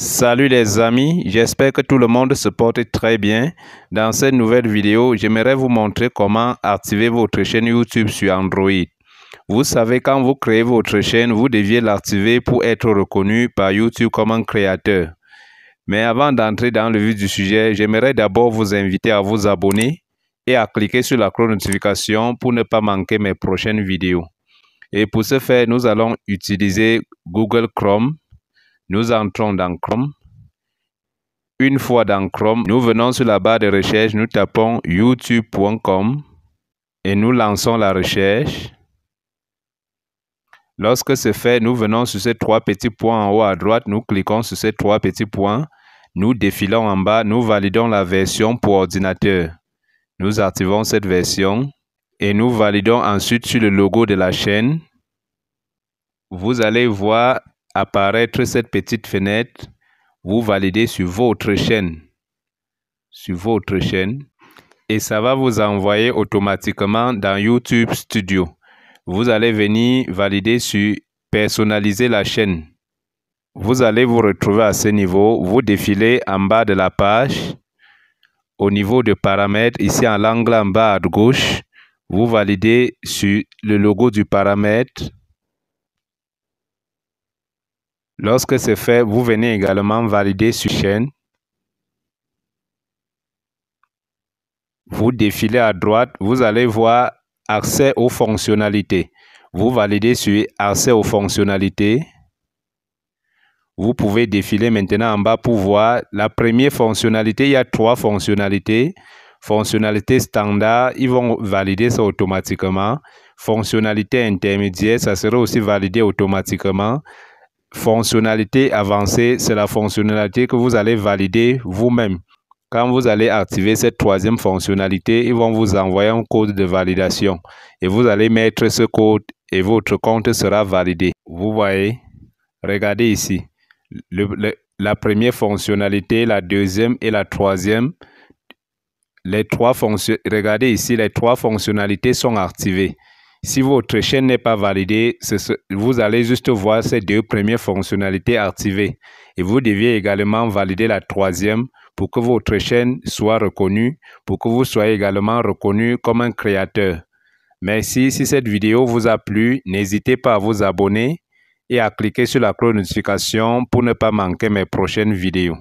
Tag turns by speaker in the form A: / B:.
A: Salut les amis, j'espère que tout le monde se porte très bien. Dans cette nouvelle vidéo, j'aimerais vous montrer comment activer votre chaîne YouTube sur Android. Vous savez, quand vous créez votre chaîne, vous deviez l'activer pour être reconnu par YouTube comme un créateur. Mais avant d'entrer dans le vif du sujet, j'aimerais d'abord vous inviter à vous abonner et à cliquer sur la cloche notification pour ne pas manquer mes prochaines vidéos. Et pour ce faire, nous allons utiliser Google Chrome nous entrons dans Chrome. Une fois dans Chrome, nous venons sur la barre de recherche, nous tapons youtube.com et nous lançons la recherche. Lorsque c'est fait, nous venons sur ces trois petits points en haut à droite, nous cliquons sur ces trois petits points, nous défilons en bas, nous validons la version pour ordinateur. Nous activons cette version et nous validons ensuite sur le logo de la chaîne. Vous allez voir apparaître cette petite fenêtre, vous validez sur votre chaîne, sur votre chaîne, et ça va vous envoyer automatiquement dans YouTube Studio. Vous allez venir valider sur personnaliser la chaîne. Vous allez vous retrouver à ce niveau. Vous défilez en bas de la page. Au niveau de paramètres, ici en l'angle en bas à gauche, vous validez sur le logo du paramètre Lorsque c'est fait, vous venez également valider sur chaîne. Vous défilez à droite, vous allez voir accès aux fonctionnalités. Vous validez sur accès aux fonctionnalités. Vous pouvez défiler maintenant en bas pour voir la première fonctionnalité. Il y a trois fonctionnalités. Fonctionnalité standard, ils vont valider ça automatiquement. Fonctionnalité intermédiaire, ça sera aussi validé automatiquement fonctionnalité avancée, c'est la fonctionnalité que vous allez valider vous-même. Quand vous allez activer cette troisième fonctionnalité, ils vont vous envoyer un code de validation et vous allez mettre ce code et votre compte sera validé. Vous voyez, regardez ici, la première fonctionnalité, la deuxième et la troisième. Les regardez ici, les trois fonctionnalités sont activées. Si votre chaîne n'est pas validée, vous allez juste voir ces deux premières fonctionnalités activées et vous deviez également valider la troisième pour que votre chaîne soit reconnue, pour que vous soyez également reconnu comme un créateur. Merci, si cette vidéo vous a plu, n'hésitez pas à vous abonner et à cliquer sur la cloche de notification pour ne pas manquer mes prochaines vidéos.